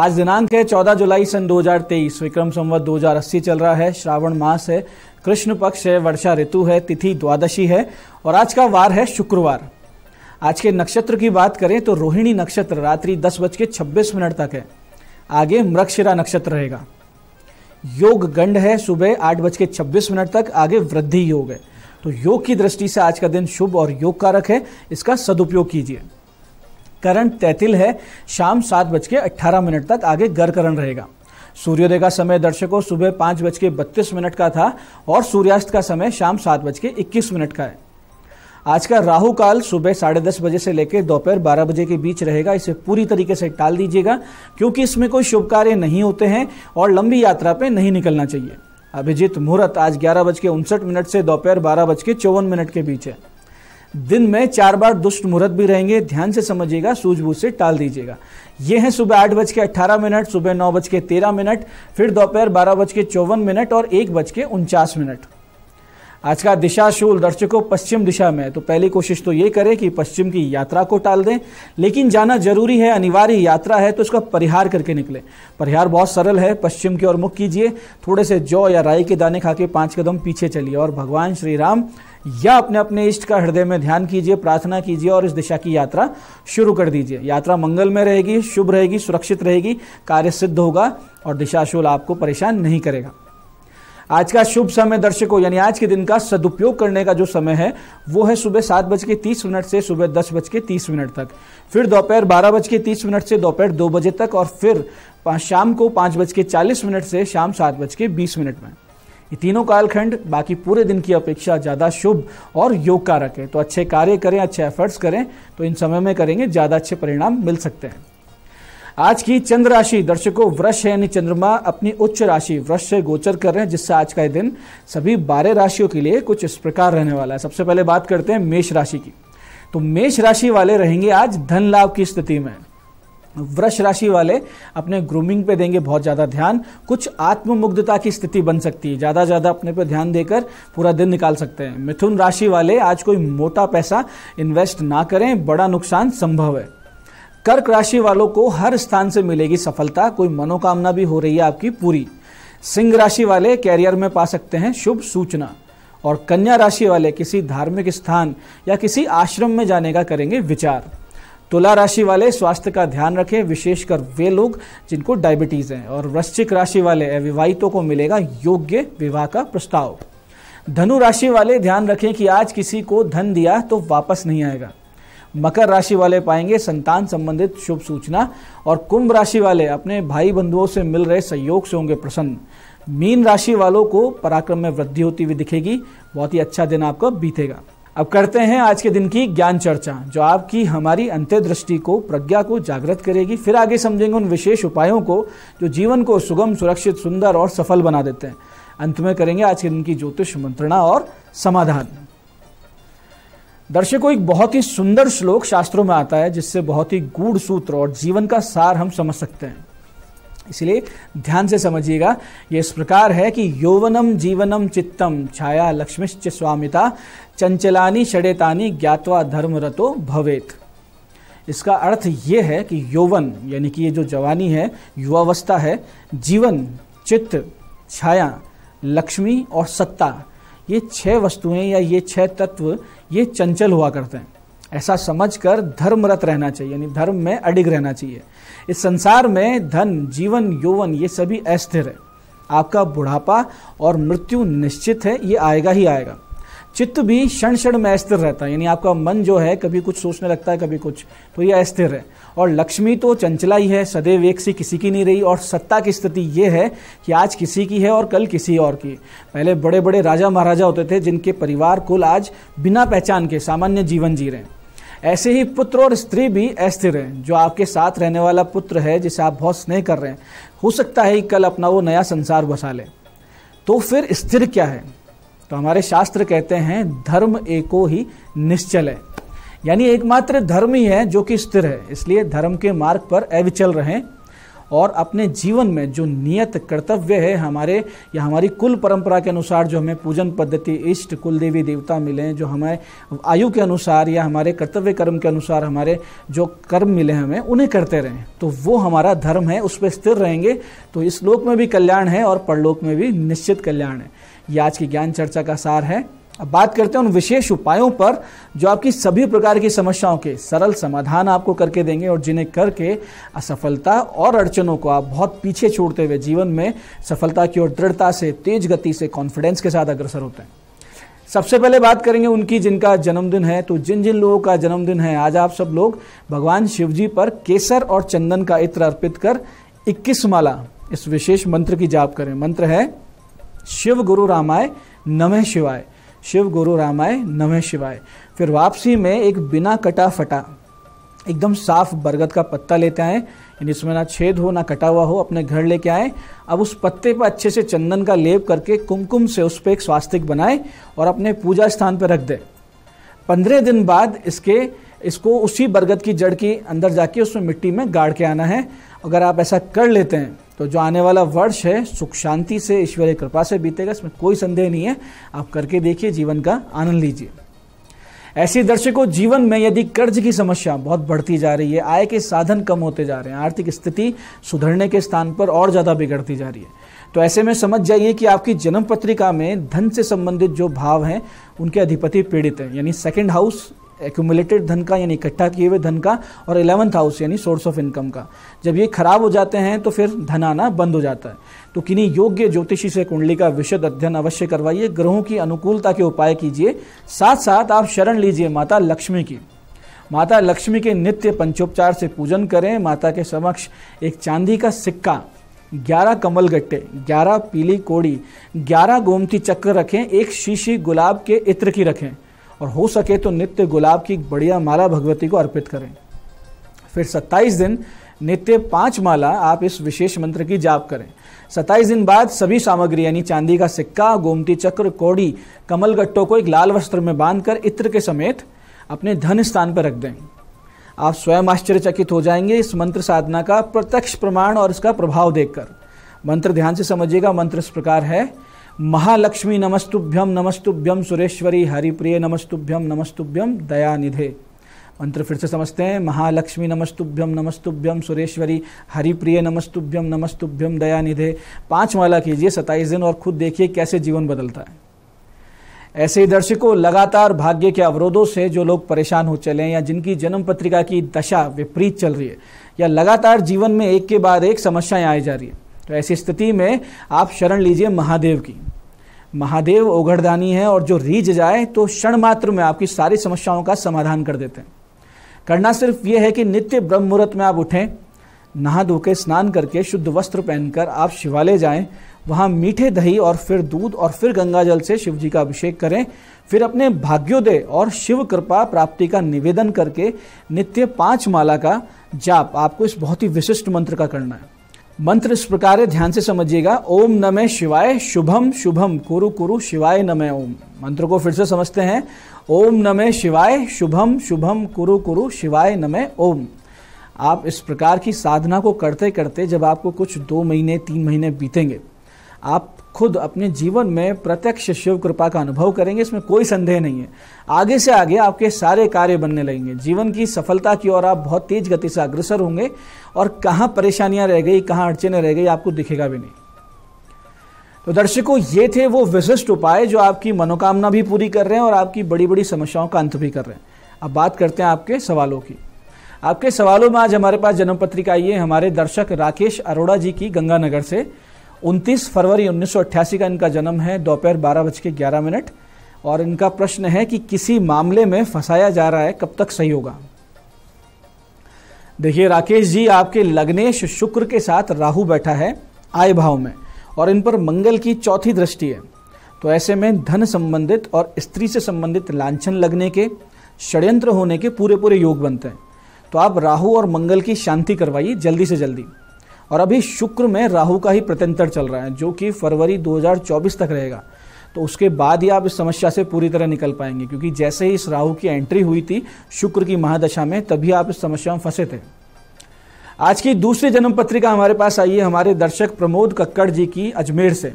आज दिनांक है चौदह जुलाई सन 2023 विक्रम संवत 2080 चल रहा है श्रावण मास है कृष्ण पक्ष है वर्षा ऋतु है तिथि द्वादशी है और आज का वार है शुक्रवार आज के नक्षत्र की बात करें तो रोहिणी नक्षत्र रात्रि दस बज के छब्बीस मिनट तक है आगे मृक्षिरा नक्षत्र रहेगा योग गंड है सुबह आठ बज के छब्बीस मिनट तक आगे वृद्धि योग है तो योग की दृष्टि से आज का दिन शुभ और योग कारक है इसका सदुपयोग कीजिए करंट तैतिल है शाम सात बज के अट्ठारह मिनट तक आगे करण रहेगा सूर्योदय का समय दर्शकों सुबह पाँच बज के बत्तीस मिनट का था और सूर्यास्त का समय शाम सात बज के इक्कीस मिनट का है आज का राहु काल सुबह साढ़े दस बजे से लेकर दोपहर बारह बजे के बीच रहेगा इसे पूरी तरीके से टाल दीजिएगा क्योंकि इसमें कोई शुभ कार्य नहीं होते हैं और लंबी यात्रा पे नहीं निकलना चाहिए अभिजीत मुहूर्त आज ग्यारह बज के उनसठ मिनट से दोपहर बारह बज के चौवन मिनट के बीच है दिन में चार बार दुष्ट मुहूर्त भी रहेंगे ध्यान से समझिएगा सूझबूझ से टाल दीजिएगा ये है सुबह आठ बज के अट्ठारह मिनट सुबह नौ बज के तेरह मिनट फिर दोपहर बारह बज के चौवन मिनट और एक बज के उनचास मिनट आज का दिशाशूल दर्शकों पश्चिम दिशा में तो पहली कोशिश तो ये करें कि पश्चिम की यात्रा को टाल दें लेकिन जाना जरूरी है अनिवार्य यात्रा है तो उसका परिहार करके निकले परिहार बहुत सरल है पश्चिम की ओर मुख कीजिए थोड़े से जौ या राई के दाने खा के पांच कदम पीछे चलिए और भगवान श्री राम या अपने अपने इष्ट का हृदय में ध्यान कीजिए प्रार्थना कीजिए और इस दिशा की यात्रा शुरू कर दीजिए यात्रा मंगल में रहेगी शुभ रहेगी सुरक्षित रहेगी कार्य सिद्ध होगा और दिशाशूल आपको परेशान नहीं करेगा आज का शुभ समय दर्शकों यानी आज के दिन का सदुपयोग करने का जो समय है वो है सुबह सात बज के तीस मिनट से सुबह दस बज के तीस मिनट तक फिर दोपहर बारह बज के तीस मिनट से दोपहर दो बजे तक और फिर शाम को पाँच बज के चालीस मिनट से शाम सात बज के बीस मिनट में ये तीनों कालखंड बाकी पूरे दिन की अपेक्षा ज़्यादा शुभ और योग कारक है तो अच्छे कार्य करें अच्छे एफर्ट्स करें तो इन समय में करेंगे ज़्यादा अच्छे परिणाम मिल सकते हैं आज की चंद्र राशि दर्शकों वृक्ष यानी चंद्रमा अपनी उच्च राशि वृक्ष से गोचर कर रहे हैं जिससे आज का दिन सभी बारह राशियों के लिए कुछ इस प्रकार रहने वाला है सबसे पहले बात करते हैं मेष राशि की तो मेष राशि वाले रहेंगे आज धन लाभ की स्थिति में वृक्ष राशि वाले अपने ग्रूमिंग पे देंगे बहुत ज़्यादा ध्यान कुछ आत्ममुग्धता की स्थिति बन सकती है ज़्यादा ज़्यादा अपने पे ध्यान देकर पूरा दिन निकाल सकते हैं मिथुन राशि वाले आज कोई मोटा पैसा इन्वेस्ट ना करें बड़ा नुकसान संभव है कर्क राशि वालों को हर स्थान से मिलेगी सफलता कोई मनोकामना भी हो रही है आपकी पूरी सिंह राशि वाले कैरियर में पा सकते हैं शुभ सूचना और कन्या राशि वाले किसी धार्मिक स्थान या किसी आश्रम में जाने का करेंगे विचार तुला राशि वाले स्वास्थ्य का ध्यान रखें विशेषकर वे लोग जिनको डायबिटीज़ है और वृश्चिक राशि वाले अविवाहितों को मिलेगा योग्य विवाह का प्रस्ताव धनु राशि वाले ध्यान रखें कि आज किसी को धन दिया तो वापस नहीं आएगा मकर राशि वाले पाएंगे संतान संबंधित शुभ सूचना और कुंभ राशि वाले अपने भाई बंधुओं से मिल रहे सहयोग से होंगे प्रसन्न मीन राशि वालों को पराक्रम में वृद्धि होती हुई दिखेगी बहुत ही अच्छा दिन आपका बीतेगा अब करते हैं आज के दिन की ज्ञान चर्चा जो आपकी हमारी अंत्यदृष्टि को प्रज्ञा को जागृत करेगी फिर आगे समझेंगे उन विशेष उपायों को जो जीवन को सुगम सुरक्षित सुंदर और सफल बना देते हैं अंत में करेंगे आज के दिन की ज्योतिष मंत्रणा और समाधान दर्शकों एक बहुत ही सुंदर श्लोक शास्त्रों में आता है जिससे बहुत ही गूढ़ सूत्र और जीवन का सार हम समझ सकते हैं इसलिए ध्यान से समझिएगा ये इस प्रकार है कि यौवनम जीवनम चित्तम छाया लक्ष्मीश्च स्वामिता चंचलानी षडेतानी ज्ञातवा धर्मरतो भवेत इसका अर्थ ये है कि यौवन यानी कि ये जो जवानी है युवावस्था है जीवन चित्त छाया लक्ष्मी और सत्ता ये छह वस्तुएं या ये छह तत्व ये चंचल हुआ करते हैं ऐसा समझकर धर्मरत रहना चाहिए यानी धर्म में अडिग रहना चाहिए इस संसार में धन जीवन यौवन ये सभी अस्थिर है आपका बुढ़ापा और मृत्यु निश्चित है ये आएगा ही आएगा चित्त भी क्षण क्षण में अस्थिर रहता है यानी आपका मन जो है कभी कुछ सोचने लगता है कभी कुछ तो ये अस्थिर है और लक्ष्मी तो चंचला ही है सदैव एक सी किसी की नहीं रही और सत्ता की स्थिति ये है कि आज किसी की है और कल किसी और की पहले बड़े बड़े राजा महाराजा होते थे जिनके परिवार कुल आज बिना पहचान के सामान्य जीवन जी रहे हैं ऐसे ही पुत्र और स्त्री भी अस्थिर हैं जो आपके साथ रहने वाला पुत्र है जिसे आप बहुत स्नेह कर रहे हैं हो सकता है कल अपना वो नया संसार बसा ले तो फिर स्थिर क्या है तो हमारे शास्त्र कहते हैं धर्म एको ही निश्चल है यानी एकमात्र धर्म ही है जो कि स्थिर है इसलिए धर्म के मार्ग पर अविचल रहें और अपने जीवन में जो नियत कर्तव्य है हमारे या हमारी कुल परंपरा के अनुसार जो हमें पूजन पद्धति इष्ट कुल देवी देवता मिले जो हमें आयु के अनुसार या हमारे कर्तव्य कर्म के अनुसार हमारे जो कर्म मिले हमें उन्हें करते रहें तो वो हमारा धर्म है उस पर स्थिर रहेंगे तो इस लोक में भी कल्याण है और परलोक में भी निश्चित कल्याण है ये आज की ज्ञान चर्चा का सार है अब बात करते हैं उन विशेष उपायों पर जो आपकी सभी प्रकार की समस्याओं के सरल समाधान आपको करके देंगे और जिन्हें करके असफलता और अड़चनों को आप बहुत पीछे छोड़ते हुए जीवन में सफलता की ओर दृढ़ता से तेज गति से कॉन्फिडेंस के साथ अग्रसर होते हैं सबसे पहले बात करेंगे उनकी जिनका जन्मदिन है तो जिन जिन लोगों का जन्मदिन है आज आप सब लोग भगवान शिव जी पर केसर और चंदन का इत्र अर्पित कर इक्कीस माला इस विशेष मंत्र की जाप करें मंत्र है शिव गुरु रामाय नमः शिवाय शिव गुरु रामाय नमः शिवाय फिर वापसी में एक बिना कटा फटा एकदम साफ बरगद का पत्ता लेते आए यानी इसमें ना छेद हो ना कटा हुआ हो अपने घर लेके आए अब उस पत्ते पर अच्छे से चंदन का लेप करके कुमकुम से उस पर एक स्वास्तिक बनाए और अपने पूजा स्थान पर रख दे पंद्रह दिन बाद इसके इसको उसी बरगद की जड़ के अंदर जाके उसमें मिट्टी में गाड़ के आना है अगर आप ऐसा कर लेते हैं तो जो आने वाला वर्ष है सुख शांति से ईश्वरीय कृपा से बीतेगा इसमें कोई संदेह नहीं है आप करके देखिए जीवन का आनंद लीजिए ऐसे दर्शकों जीवन में यदि कर्ज की समस्या बहुत बढ़ती जा रही है आय के साधन कम होते जा रहे हैं आर्थिक स्थिति सुधरने के स्थान पर और ज़्यादा बिगड़ती जा रही है तो ऐसे में समझ जाइए कि आपकी जन्म पत्रिका में धन से संबंधित जो भाव हैं उनके अधिपति पीड़ित हैं यानी सेकंड हाउस एक्यूमुलेटेड धन का यानी इकट्ठा किए हुए धन का और इलेवंथ हाउस यानी सोर्स ऑफ इनकम का जब ये खराब हो जाते हैं तो फिर धन आना बंद हो जाता है तो किन्हीं योग्य ज्योतिषी से कुंडली का विशद अध्ययन अवश्य करवाइए ग्रहों की अनुकूलता के उपाय कीजिए साथ साथ आप शरण लीजिए माता लक्ष्मी की माता लक्ष्मी के नित्य पंचोपचार से पूजन करें माता के समक्ष एक चांदी का सिक्का ग्यारह कमल गट्टे ग्यारह पीली कोड़ी ग्यारह गोमती चक्र रखें एक शीशी गुलाब के इत्र की रखें और हो सके तो नित्य गुलाब की बढ़िया माला भगवती को अर्पित करें फिर 27 दिन नित्य पांच माला आप इस विशेष मंत्र की जाप करें 27 दिन बाद सभी सामग्री यानी चांदी का सिक्का गोमती चक्र कोड़ी कमल गट्टों को एक लाल वस्त्र में बांधकर इत्र के समेत अपने धन स्थान पर रख दें आप स्वयं आश्चर्यचकित हो जाएंगे इस मंत्र साधना का प्रत्यक्ष प्रमाण और इसका प्रभाव देखकर मंत्र ध्यान से समझिएगा मंत्र इस प्रकार है महालक्ष्मी नमस्तुभ्यम नमस्तुभ्यम सुरेश्वरी हरिप्रिय नमस्तुभ्यम नमस्तुभ्यम निधे मंत्र फिर से समझते हैं महालक्ष्मी नमस्तुभ्यम नमस्तुभ्यम सुरेश्वरी हरिप्रिय नमस्तुभ्यम नमस्तुभ्यम दया निधे पांच माला कीजिए सताईस दिन और खुद देखिए कैसे जीवन बदलता है ऐसे ही दर्शकों लगातार भाग्य के अवरोधों से जो लोग परेशान हो चले हैं या जिनकी जन्म पत्रिका की दशा विपरीत चल रही है या लगातार जीवन में एक के बाद एक समस्याएं आई जा रही है तो ऐसी स्थिति में आप शरण लीजिए महादेव की महादेव ओघड़दानी है और जो रीझ जाए तो क्षण मात्र में आपकी सारी समस्याओं का समाधान कर देते हैं करना सिर्फ ये है कि नित्य ब्रह्म मुहूर्त में आप उठें नहा धो के स्नान करके शुद्ध वस्त्र पहनकर आप शिवालय जाएं वहाँ मीठे दही और फिर दूध और फिर गंगा जल से शिव जी का अभिषेक करें फिर अपने भाग्योदय और शिव कृपा प्राप्ति का निवेदन करके नित्य पांच माला का जाप आपको इस बहुत ही विशिष्ट मंत्र का करना है मंत्र इस प्रकार है ध्यान से समझिएगा ओम नमे शिवाय शुभम शुभम कुरु कुरु शिवाय नमे ओम मंत्र को फिर से समझते हैं ओम नमे शिवाय शुभम शुभम कुरु कुरु शिवाय नमे ओम आप इस प्रकार की साधना को करते करते जब आपको कुछ दो महीने तीन महीने बीतेंगे आप खुद अपने जीवन में प्रत्यक्ष शिव कृपा का अनुभव करेंगे इसमें कोई संदेह नहीं है आगे से आगे आपके सारे कार्य बनने लगेंगे जीवन की सफलता की ओर आप बहुत तेज गति से अग्रसर होंगे और कहाँ परेशानियां रह गई कहाँ अड़चने रह गई आपको दिखेगा भी नहीं तो दर्शकों ये थे वो विशिष्ट उपाय जो आपकी मनोकामना भी पूरी कर रहे हैं और आपकी बड़ी बड़ी समस्याओं का अंत भी कर रहे हैं अब बात करते हैं आपके सवालों की आपके सवालों में आज हमारे पास जन्म पत्रिका आई है हमारे दर्शक राकेश अरोड़ा जी की गंगानगर से उनतीस फरवरी उन्नीस का इनका जन्म है दोपहर बारह बज के ग्यारह मिनट और इनका प्रश्न है कि किसी मामले में फंसाया जा रहा है कब तक सही होगा देखिए राकेश जी आपके लग्नेश शुक्र के साथ राहु बैठा है आय भाव में और इन पर मंगल की चौथी दृष्टि है तो ऐसे में धन संबंधित और स्त्री से संबंधित लांछन लगने के षड्यंत्र होने के पूरे पूरे योग बनते हैं तो आप राहु और मंगल की शांति करवाइए जल्दी से जल्दी और अभी शुक्र में राहु का ही प्रत्यंतर चल रहा है जो कि फरवरी 2024 तक रहेगा तो उसके बाद ही आप इस समस्या से पूरी तरह निकल पाएंगे क्योंकि जैसे ही इस राहु की एंट्री हुई थी शुक्र की महादशा में तभी आप इस समस्या में फंसे थे आज की दूसरी जन्म पत्रिका हमारे पास आई है हमारे दर्शक प्रमोद कक्कड़ जी की अजमेर से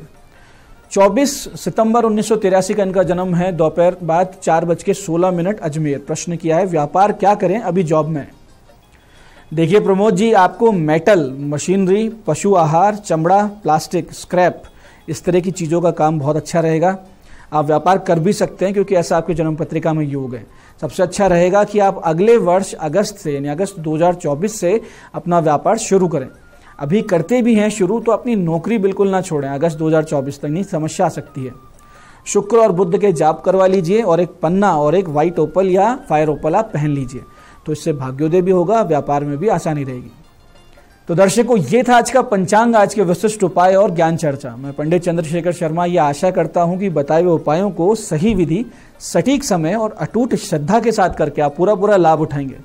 24 सितंबर उन्नीस का इनका जन्म है दोपहर बाद चार बज के सोलह मिनट अजमेर प्रश्न किया है व्यापार क्या करें अभी जॉब में देखिए प्रमोद जी आपको मेटल मशीनरी पशु आहार चमड़ा प्लास्टिक स्क्रैप इस तरह की चीज़ों का काम बहुत अच्छा रहेगा आप व्यापार कर भी सकते हैं क्योंकि ऐसा आपके जन्म पत्रिका में योग है सबसे अच्छा रहेगा कि आप अगले वर्ष अगस्त से यानी अगस्त 2024 से अपना व्यापार शुरू करें अभी करते भी हैं शुरू तो अपनी नौकरी बिल्कुल ना छोड़ें अगस्त 2024 तक नहीं समस्या आ सकती है शुक्र और बुद्ध के जाप करवा लीजिए और एक पन्ना और एक वाइट ओपल या फायर ओपल आप पहन लीजिए तो इससे भाग्योदय भी होगा व्यापार में भी आसानी रहेगी तो दर्शकों ये था आज का पंचांग आज के विशिष्ट उपाय और ज्ञान चर्चा मैं पंडित चंद्रशेखर शर्मा ये आशा करता हूँ कि बताए हुए उपायों को सही विधि सटीक समय और अटूट श्रद्धा के साथ करके आप पूरा पूरा लाभ उठाएंगे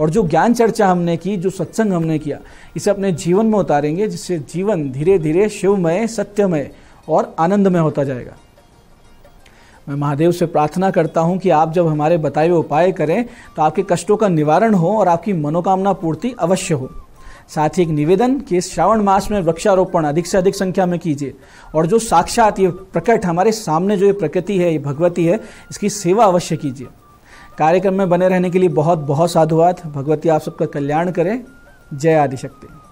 और जो ज्ञान चर्चा हमने की जो सत्संग हमने किया इसे अपने जीवन में उतारेंगे जिससे जीवन धीरे धीरे शिवमय सत्यमय और आनंदमय होता जाएगा मैं महादेव से प्रार्थना करता हूँ कि आप जब हमारे बताए हुए उपाय करें तो आपके कष्टों का निवारण हो और आपकी मनोकामना पूर्ति अवश्य हो साथ ही एक निवेदन कि इस श्रावण मास में वृक्षारोपण अधिक से अधिक संख्या में कीजिए और जो साक्षात ये प्रकट हमारे सामने जो ये प्रकृति है ये भगवती है इसकी सेवा अवश्य कीजिए कार्यक्रम में बने रहने के लिए बहुत बहुत साधुवाद भगवती आप सबका कल्याण करें जय आदिशक्ति